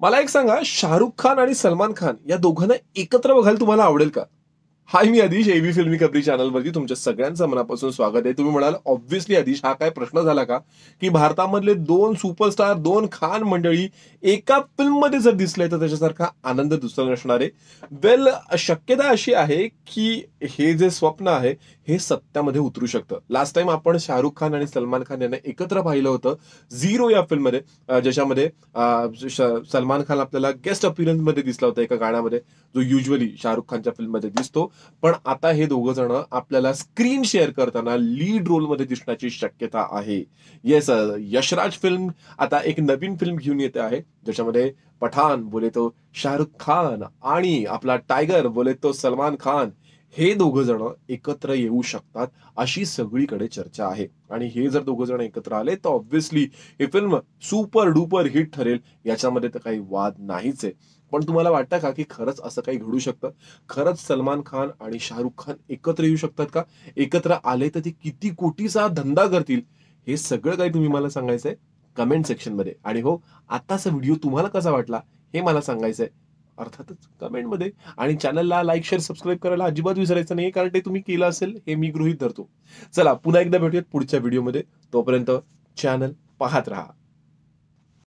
मला एक सांगा शाहरुख खान आणि सलमान खान या दोघांना एकत्र बघायला तुम्हाला आवडेल का हाय मी आधीश एबी फिल्मी चॅनल चॅनलवरती तुमच्या सगळ्यांचं मनापासून स्वागत आहे तुम्ही म्हणाल ऑब्व्हियसली आधीश हा काय प्रश्न झाला का की भारतामधले दोन सुपरस्टार दोन खान मंडळी एका फिल्ममध्ये जर दिसले तर त्याच्यासारखा आनंद दुसरा नसणार आहे वेल शक्यता अशी आहे की हे जे स्वप्न आहे हे सत्यामध्ये उतरू शकतं लास्ट टाइम आपण शाहरुख खान आणि सलमान खान यांना एकत्र पाहिलं होतं झिरो या फिल्ममध्ये ज्याच्यामध्ये सलमान खान आपल्याला गेस्ट अपिअरन्समध्ये दिसला होता एका गाण्यामध्ये जो युजली शाहरुख खानच्या फिल्ममध्ये दिसतो पण आता हे दोघं जण आपल्याला स्क्रीन शेअर करताना लीड रोल रोलमध्ये दिसण्याची शक्यता आहे येस uh, यशराज फिल्म आता एक नवीन फिल्म घेऊन येते आहे ज्याच्यामध्ये पठान बोले तो शाहरुख खान आणि आपला टायगर बोले तो सलमान खान हे दोघ जण एकत्र येऊ शकतात अशी सगळीकडे चर्चा आहे आणि हे जर दोघ जण एकत्र आले तर ऑब्व्हियसली ही फिल्म सुपर डुपर हिट ठरेल याच्यामध्ये तर काही वाद नाहीच आहे पण तुम्हाला वाटतं का की खरंच असं काही घडू शकतं खरंच सलमान खान आणि शाहरुख खान एकत्र येऊ शकतात का एकत्र आले तर ते किती कोटीचा धंदा करतील हे सगळं काही तुम्ही मला सांगायचंय कमेंट सेक्शनमध्ये आणि हो आत्ताचा व्हिडिओ तुम्हाला कसा वाटला हे मला सांगायचंय अर्थातच कमेंटमध्ये आणि चॅनलला लाईक शेअर सबस्क्राईब करायला अजिबात विसरायचं नाही कारण ते तुम्ही केलं असेल हे मी गृहित धरतो चला पुन्हा एकदा भेटूयात पुढच्या व्हिडिओमध्ये तोपर्यंत चॅनल पाहत राहा